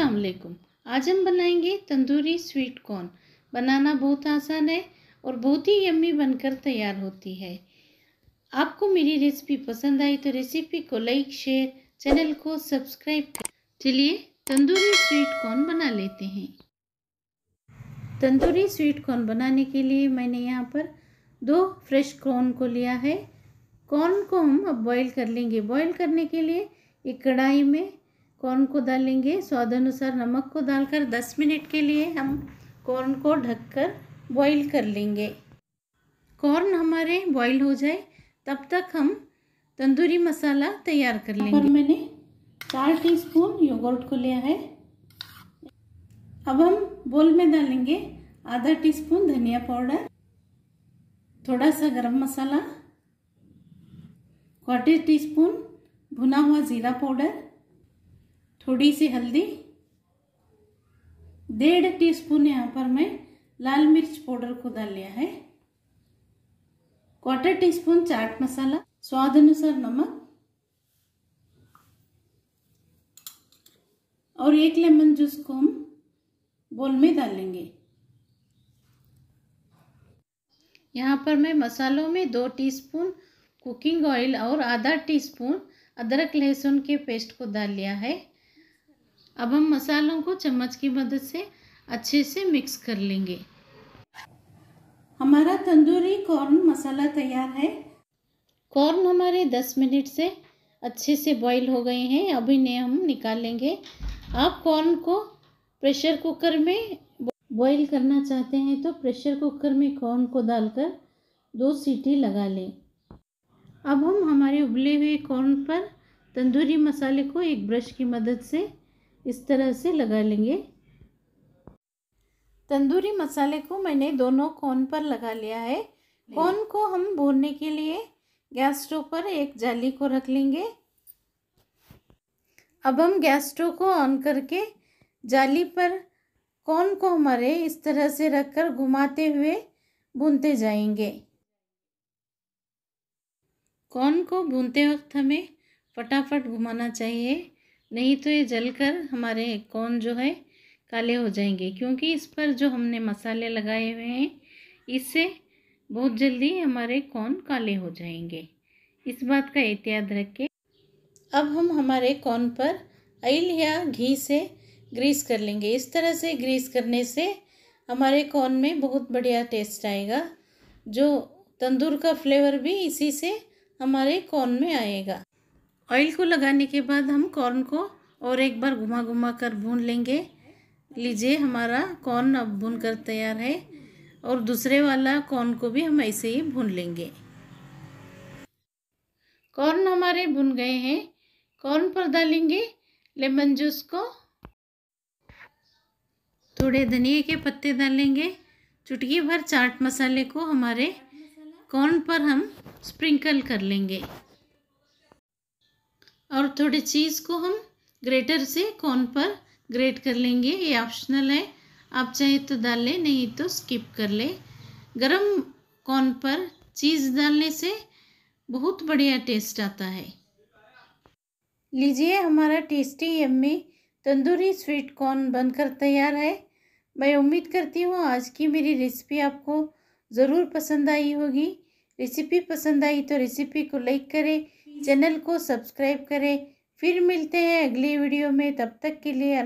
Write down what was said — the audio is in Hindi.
अस्सलाम वालेकुम आज हम बनाएंगे तंदूरी स्वीट कॉर्न बनाना बहुत आसान है और बहुत ही यम्मी बनकर तैयार होती है आपको मेरी रेसिपी पसंद आई तो रेसिपी को लाइक शेयर चैनल को सब्सक्राइब चलिए तंदूरी स्वीट कॉर्न बना लेते हैं तंदूरी स्वीट कॉर्न बनाने के लिए मैंने यहाँ पर दो फ्रेश कॉर्न को लिया है कॉर्न को हम अब बॉयल कर लेंगे बॉयल करने के लिए एक कढ़ाई में कॉर्न को डालेंगे अनुसार नमक को डालकर दस मिनट के लिए हम कॉर्न को ढककर बॉईल कर लेंगे कॉर्न हमारे बॉईल हो जाए तब तक हम तंदूरी मसाला तैयार कर लेंगे मैंने चार टीस्पून योगर्ट को लिया है अब हम बोल में डालेंगे आधा टीस्पून धनिया पाउडर थोड़ा सा गरम मसाला क्वार्टर टीस्पून भुना हुआ ज़ीरा पाउडर थोड़ी सी हल्दी डेढ़ टीस्पून यहाँ पर मैं लाल मिर्च पाउडर को डाल लिया है quarter teaspoon chaat masala स्वाद अनुसार नमक और एक लेमन जूस को हम बोल में डालेंगे यहाँ पर मैं मसालों में दो टीस्पून कुकिंग ऑयल और आधा टीस्पून अदरक लहसुन के पेस्ट को डाल लिया है अब हम मसालों को चम्मच की मदद से अच्छे से मिक्स कर लेंगे हमारा तंदूरी कॉर्न मसाला तैयार है कॉर्न हमारे 10 मिनट से अच्छे से बॉईल हो गए हैं अब इन्हें हम निकाल लेंगे आप कॉर्न को प्रेशर कुकर में बॉईल करना चाहते हैं तो प्रेशर कुकर में कॉर्न को डालकर दो सीटी लगा लें अब हम हमारे उबले हुए कॉर्न पर तंदूरी मसाले को एक ब्रश की मदद से इस तरह से लगा लेंगे तंदूरी मसाले को मैंने दोनों कोन पर लगा लिया है कोन को हम भूनने के लिए गैस स्टोव पर एक जाली को रख लेंगे अब हम गैस स्टोव को ऑन करके जाली पर कोन को हमारे इस तरह से रखकर घुमाते हुए भूनते जाएंगे कोन को भूनते वक्त हमें फटाफट घुमाना चाहिए नहीं तो ये जलकर हमारे कौन जो है काले हो जाएंगे क्योंकि इस पर जो हमने मसाले लगाए हुए हैं इससे बहुत जल्दी हमारे कौन काले हो जाएंगे इस बात का एहतियात रखें अब हम हमारे कौन पर ऑयल या घी से ग्रीस कर लेंगे इस तरह से ग्रीस करने से हमारे कौन में बहुत बढ़िया टेस्ट आएगा जो तंदूर का फ्लेवर भी इसी से हमारे कौन में आएगा ऑयल को लगाने के बाद हम कॉर्न को और एक बार घुमा घुमा कर भून लेंगे लीजिए हमारा कॉर्न अब भून कर तैयार है और दूसरे वाला कॉर्न को भी हम ऐसे ही भून लेंगे कॉर्न हमारे भुन गए हैं कॉर्न पर डालेंगे लेमन जूस को थोड़े धनिए के पत्ते डालेंगे चुटकी भर चाट मसाले को हमारे कॉर्न पर हम स्प्रिंकल कर लेंगे और थोड़ी चीज़ को हम ग्रेटर से कौन पर ग्रेट कर लेंगे ये ऑप्शनल है आप चाहे तो डाल लें नहीं तो स्किप कर ले गरम कॉर्न पर चीज़ डालने से बहुत बढ़िया टेस्ट आता है लीजिए हमारा tasty yummy tandoori sweet corn बनकर तैयार है मैं उम्मीद करती हूँ आज की मेरी रेसिपी आपको ज़रूर पसंद आई होगी रेसिपी पसंद आई तो रेसिपी को लाइक करें चैनल को सब्सक्राइब करें फिर मिलते हैं अगली वीडियो में तब तक के लिए